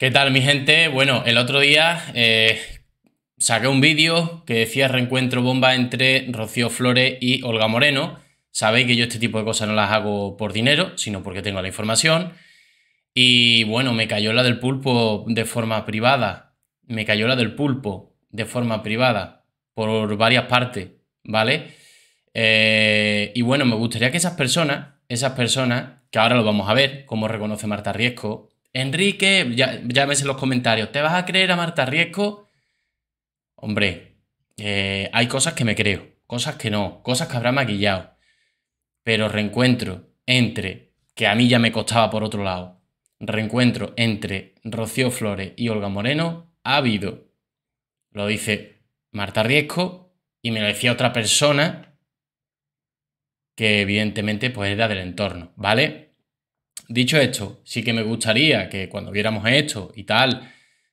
¿Qué tal mi gente? Bueno, el otro día eh, saqué un vídeo que decía reencuentro bomba entre Rocío Flores y Olga Moreno. Sabéis que yo este tipo de cosas no las hago por dinero, sino porque tengo la información. Y bueno, me cayó la del pulpo de forma privada. Me cayó la del pulpo de forma privada por varias partes, ¿vale? Eh, y bueno, me gustaría que esas personas, esas personas, que ahora lo vamos a ver, cómo reconoce Marta Riesco, Enrique, llámese en los comentarios, ¿te vas a creer a Marta Riesco? Hombre, eh, hay cosas que me creo, cosas que no, cosas que habrá maquillado. Pero reencuentro entre, que a mí ya me costaba por otro lado, reencuentro entre Rocío Flores y Olga Moreno ha habido. Lo dice Marta Riesco y me lo decía otra persona que evidentemente pues era del entorno, ¿vale? Dicho esto, sí que me gustaría que cuando viéramos esto y tal,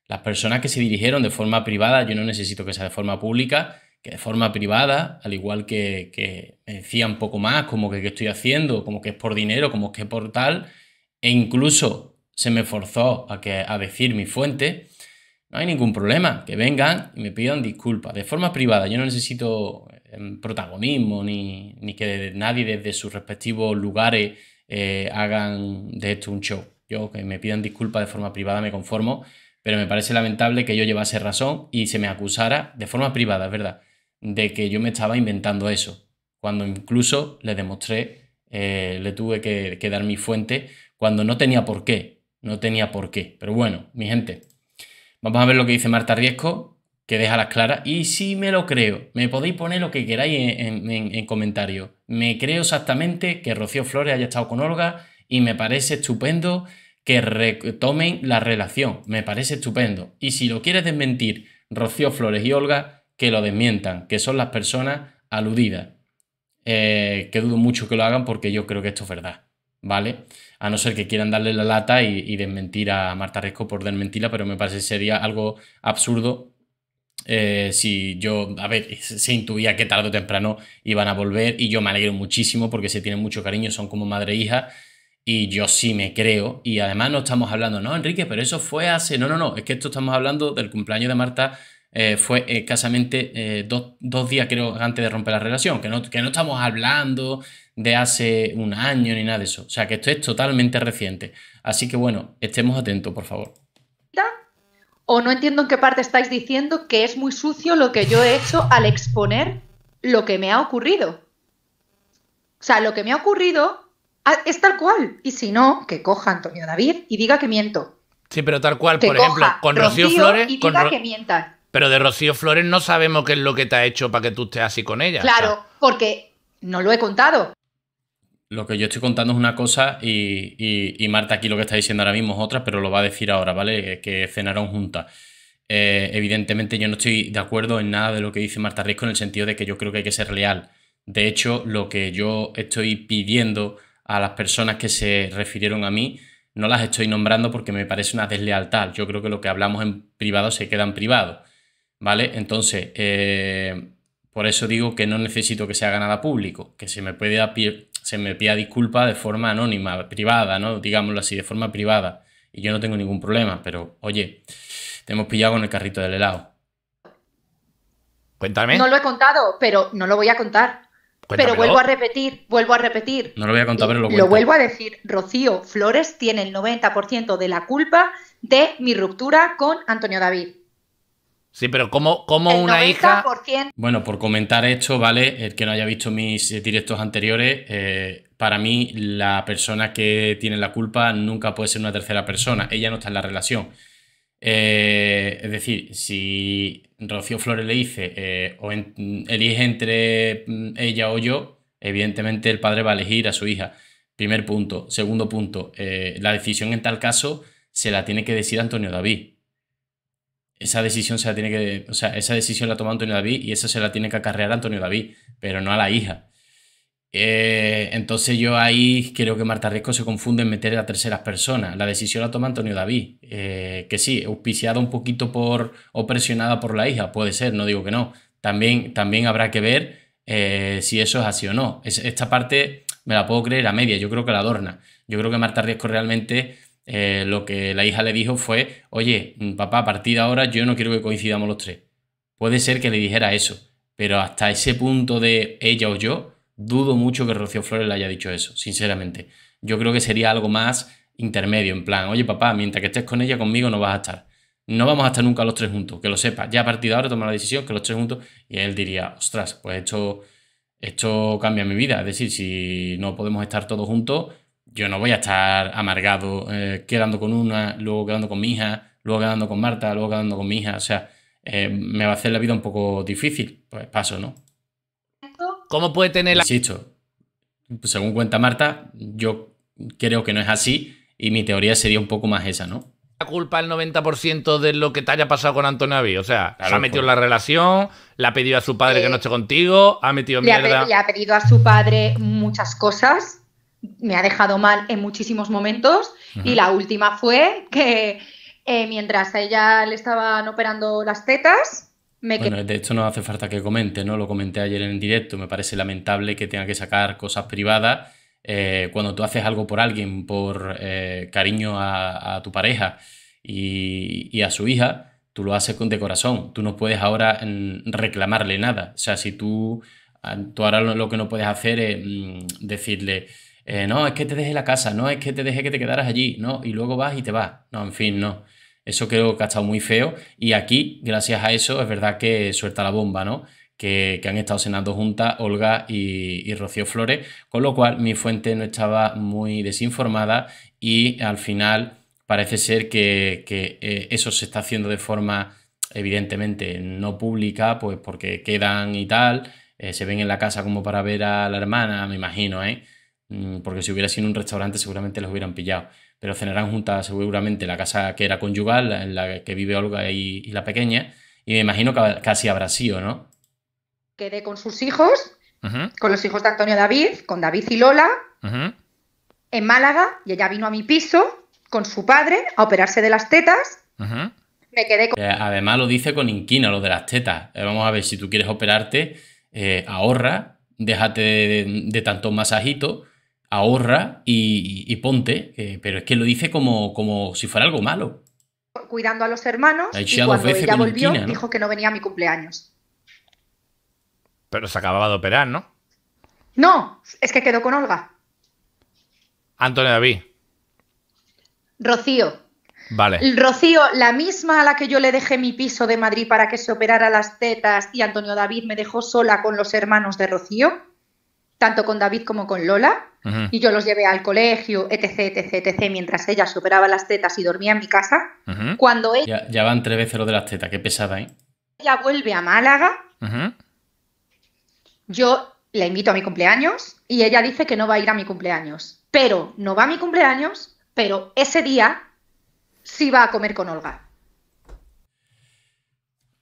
las personas que se dirigieron de forma privada, yo no necesito que sea de forma pública, que de forma privada, al igual que, que me decían poco más, como que qué estoy haciendo, como que es por dinero, como que es por tal, e incluso se me forzó a, que, a decir mi fuente, no hay ningún problema, que vengan y me pidan disculpas, de forma privada, yo no necesito em, protagonismo ni, ni que nadie desde sus respectivos lugares eh, hagan de esto un show. Yo que me pidan disculpas de forma privada me conformo, pero me parece lamentable que yo llevase razón y se me acusara de forma privada, es verdad, de que yo me estaba inventando eso, cuando incluso le demostré, eh, le tuve que, que dar mi fuente, cuando no tenía por qué, no tenía por qué. Pero bueno, mi gente, vamos a ver lo que dice Marta Riesco, que deja las claras. Y sí me lo creo. Me podéis poner lo que queráis en, en, comentarios. Me creo exactamente que Rocío Flores haya estado con Olga y me parece estupendo que retomen la relación. Me parece estupendo. Y si lo quieres desmentir Rocío Flores y Olga, que lo desmientan, que son las personas aludidas. Eh, que dudo mucho que lo hagan porque yo creo que esto es verdad. ¿Vale? A no ser que quieran darle la lata y, y desmentir a Marta Resco por desmentirla, pero me parece que sería algo absurdo eh, si yo, a ver, se intuía que tarde o temprano iban a volver y yo me alegro muchísimo porque se tienen mucho cariño, son como madre e hija y yo sí me creo y además no estamos hablando, no, Enrique, pero eso fue hace, no, no, no, es que esto estamos hablando del cumpleaños de Marta, eh, fue escasamente eh, dos, días creo antes de romper la relación, que no, que no estamos hablando de hace un año ni nada de eso, o sea que esto es totalmente reciente, así que bueno, estemos atentos, por favor o no entiendo en qué parte estáis diciendo que es muy sucio lo que yo he hecho al exponer lo que me ha ocurrido. O sea, lo que me ha ocurrido ah, es tal cual. Y si no, que coja Antonio David y diga que miento. Sí, pero tal cual, por ejemplo, con Rocío, Flores. Y diga con... que mientas. Pero de Rocío Flores no sabemos qué es lo que te ha hecho para que tú estés así con ella. Claro, porque no lo he contado lo que yo estoy contando es una cosa y, Marta aquí lo que está diciendo ahora mismo es otra, pero lo va a decir ahora, ¿vale? Que cenaron juntas. Eh, evidentemente yo no estoy de acuerdo en nada de lo que dice Marta Risco en el sentido de que yo creo que hay que ser leal. De hecho, lo que yo estoy pidiendo a las personas que se refirieron a mí, no las estoy nombrando porque me parece una deslealtad. Yo creo que lo que hablamos en privado se queda en privado. ¿Vale? Entonces, eh, por eso digo que no necesito que se haga nada público, que se me puede se me pida disculpa de forma anónima, privada, ¿no? Digámoslo así, de forma privada. Y yo no tengo ningún problema, pero oye, te hemos pillado con el carrito del helado. Cuéntame. No lo he contado, pero no lo voy a contar. Pero vuelvo a repetir, vuelvo a repetir. No lo voy a contar, pero Lo eh, vuelvo a decir. Rocío Flores tiene el 90% de la culpa de mi ruptura con Antonio David. Sí, pero ¿cómo, cómo una hija...? Bueno, por comentar esto, ¿vale? El que no haya visto mis directos anteriores, eh, para mí la persona que tiene la culpa nunca puede ser una tercera persona. Ella no está en la relación. Eh, es decir, si Rocío Flores le dice eh, o elige entre mm, ella o yo, evidentemente el padre va a elegir a su hija. Primer punto. Segundo punto, la decisión en tal caso se la tiene que decir Antonio David esa decisión se la tiene que, o sea, esa decisión la toma Antonio David y esa se la tiene que acarrear a Antonio David, pero no a la hija. Eh, entonces yo ahí creo que Marta Riesco se confunde en meter a terceras personas. La decisión la toma Antonio David, eh, que sí, auspiciada un poquito por o presionada por la hija, puede ser, no digo que no. También, también habrá que ver eh, si eso es así o no. esta parte me la puedo creer a media, yo creo que la adorna. Yo creo que Marta Riesco realmente eh, lo que la hija le dijo fue, oye, mm, papá, a partir de ahora yo no quiero que coincidamos los tres. Puede ser que le dijera eso, pero hasta ese punto de ella o yo, dudo mucho que Rocío Flores le haya dicho eso, sinceramente. Yo creo que sería algo más intermedio, en plan, oye papá, mientras que estés con ella, conmigo no vas a estar. No vamos a estar nunca los tres juntos, que lo sepas. Ya a partir de ahora toma la decisión que los tres juntos. Y él diría, ostras, pues esto, esto cambia mi vida. Es decir, si no podemos estar todos juntos, yo no voy a estar amargado eh, quedando con una, luego quedando con mi hija, luego quedando con Marta, luego quedando con mi hija. O sea, eh, me va a hacer la vida un poco difícil. Pues paso, ¿no? ¿Cómo puede tener la... Insisto, según cuenta Marta, yo creo que no es así y mi teoría sería un poco más esa, ¿no? La culpa el 90% de lo que te haya pasado con Antonio Avi. O sea, ha metido en la relación, le ha pedido a su padre que eh, no esté contigo, ha metido en Le ha, le ha pedido a su padre muchas cosas me ha dejado mal en muchísimos momentos y la última fue que eh, mientras a ella le estaban operando las tetas, me bueno, de hecho no hace falta que comente, ¿no? Lo comenté ayer en directo, me parece lamentable que tenga que sacar cosas privadas eh, cuando tú haces algo por alguien, por eh, cariño a, tu pareja y, a su hija, tú lo haces con de corazón, tú no puedes ahora mm, reclamarle nada, o sea, si tú, ah, tú ahora lo, que no puedes hacer es mm, decirle eh, no, es que te deje la casa, no, es que te deje que te quedaras allí, no, y luego vas y te vas. No, en fin, no. Eso creo que ha estado muy feo. Y aquí, gracias a eso, es verdad que suelta la bomba, ¿no? Que, han estado cenando juntas Olga y, Rocío Flores, con lo cual mi fuente no estaba muy desinformada y al final parece ser que, eh, eso se está haciendo de forma evidentemente no pública, pues porque quedan y tal, eh, se ven en la casa como para ver a la hermana, me imagino, ¿eh? Mm, porque si hubiera sido un restaurante seguramente los hubieran pillado, pero cenarán juntas seguramente la casa que era conyugal, en la que vive Olga y, la pequeña, y me imagino que casi habrá sido, ¿no? Quedé con sus hijos, con los hijos de Antonio David, con David y Lola, en Málaga, y ella vino a mi piso con su padre a operarse de las tetas. Me quedé además lo dice con inquina lo de las tetas. Eh, vamos a ver, si tú quieres operarte, eh, ahorra, déjate de, de tantos masajitos ahorra y, ponte, eh, pero es que lo dice como, como si fuera algo malo. Cuidando a los hermanos, y cuando ella volvió, dijo que no venía a mi cumpleaños. Pero se acababa de operar, ¿no? No, es que quedó con Olga. Antonio David. Rocío. Vale. Rocío, la misma a la que yo le dejé mi piso de Madrid para que se operara las tetas y Antonio David me dejó sola con los hermanos de Rocío tanto con David como con Lola, y yo los llevé al colegio, etc, etc, etc, mientras ella superaba las tetas y dormía en mi casa. Cuando ella... Ya, van tres veces lo de las tetas, qué pesada, ¿eh? Ella vuelve a Málaga, yo la invito a mi cumpleaños y ella dice que no va a ir a mi cumpleaños. Pero no va a mi cumpleaños, pero ese día sí va a comer con Olga.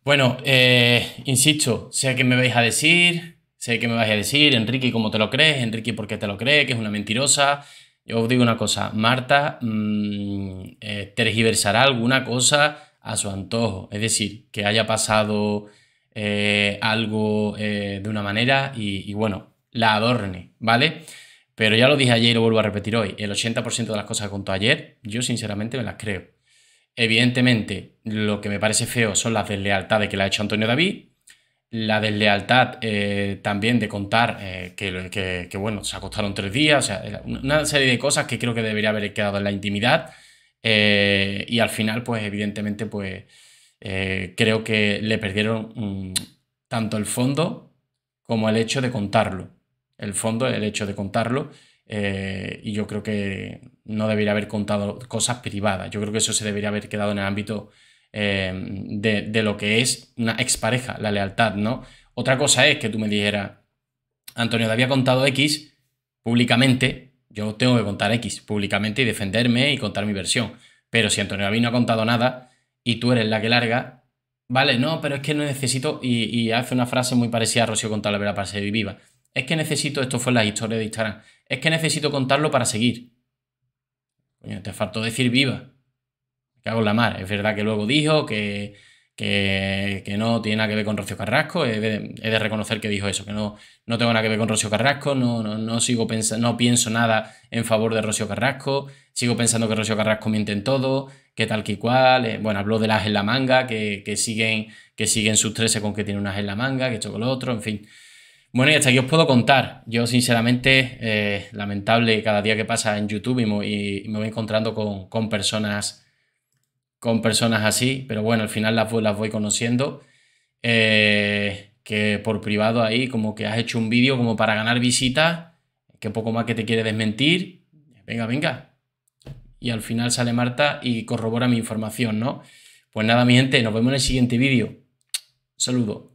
Bueno, eh, insisto, sé que me vais a decir, Sé que me vas a decir, Enrique, ¿cómo te lo crees? Enrique, ¿por qué te lo crees? Que es una mentirosa. Yo os digo una cosa, Marta mm, eh, tergiversará alguna cosa a su antojo. Es decir, que haya pasado eh, algo eh, de una manera y, y, bueno, la adorne, ¿vale? Pero ya lo dije ayer y lo vuelvo a repetir hoy. El 80% de las cosas que contó ayer, yo sinceramente me las creo. Evidentemente, lo que me parece feo son las deslealtades que le ha hecho Antonio David, la deslealtad eh, también de contar eh, que, bueno, se acostaron tres días, o sea, una serie de cosas que creo que debería haber quedado en la intimidad. Eh, y al final, pues evidentemente, pues creo que le perdieron mm, tanto el fondo como el hecho de contarlo. El fondo, el hecho de contarlo. y yo creo que no debería haber contado cosas privadas. Yo creo que eso se debería haber quedado en el ámbito eh, de, lo que es una expareja, la lealtad, ¿no? Otra cosa es que tú me dijeras, Antonio, te había contado X públicamente, yo tengo que contar X públicamente y defenderme y contar mi versión. Pero si Antonio David no ha contado nada y tú eres la que larga, vale, no, pero es que no necesito, y, hace una frase muy parecida a Rocío verdad para seguir viva. Es que necesito, esto fue la historia de Instagram, es que necesito contarlo para seguir. Coño, te faltó decir viva cago en la mar. Es verdad que luego dijo que, que, no tiene nada que ver con Rocío Carrasco. He de, reconocer que dijo eso, que no, no tengo nada que ver con Rocío Carrasco, no, no, sigo pensando, no pienso nada en favor de Rocío Carrasco, sigo pensando que Rocío Carrasco miente en todo, que tal que cual. Eh, bueno, habló de las en la manga, que, siguen, que siguen sus 13 con que tiene unas en la manga, que esto con lo otro, en fin. Bueno, y hasta aquí os puedo contar. Yo, sinceramente, eh, lamentable cada día que pasa en YouTube y me, y me voy encontrando con, con personas con personas así, pero bueno, al final las voy, las voy conociendo. Eh, que por privado ahí, como que has hecho un vídeo como para ganar visitas, que poco más que te quiere desmentir. Venga, venga. Y al final sale Marta y corrobora mi información, ¿no? Pues nada, mi gente, nos vemos en el siguiente vídeo. Saludos.